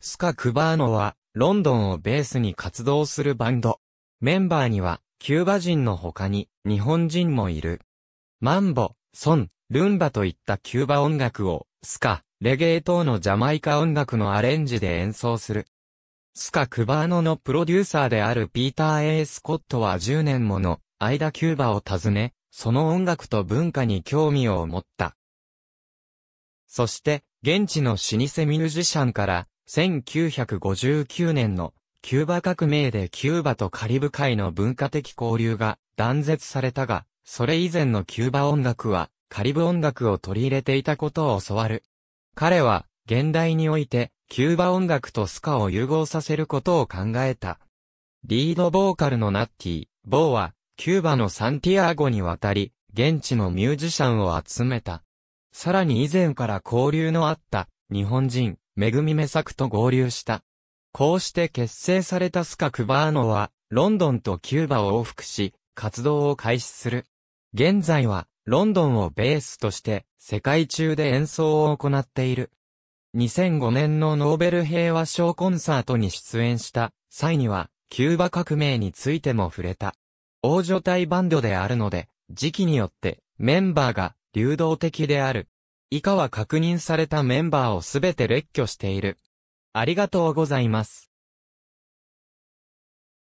スカ・クバーノは、ロンドンをベースに活動するバンド。メンバーには、キューバ人の他に、日本人もいる。マンボ、ソン、ルンバといったキューバ音楽を、スカ、レゲエ等のジャマイカ音楽のアレンジで演奏する。スカ・クバーノのプロデューサーであるピーター・エー・スコットは10年もの間キューバを訪ね、その音楽と文化に興味を持った。そして、現地の老舗ミュージシャンから1959年のキューバ革命でキューバとカリブ海の文化的交流が断絶されたが、それ以前のキューバ音楽はカリブ音楽を取り入れていたことを教わる。彼は現代においてキューバ音楽とスカを融合させることを考えた。リードボーカルのナッティ、ボーはキューバのサンティアーゴに渡り、現地のミュージシャンを集めた。さらに以前から交流のあった日本人、恵みさ作と合流した。こうして結成されたスカ・クバーノは、ロンドンとキューバを往復し、活動を開始する。現在は、ロンドンをベースとして、世界中で演奏を行っている。2005年のノーベル平和賞コンサートに出演した際には、キューバ革命についても触れた。王女隊バンドであるので、時期によってメンバーが流動的である。以下は確認されたメンバーをすべて列挙している。ありがとうございます。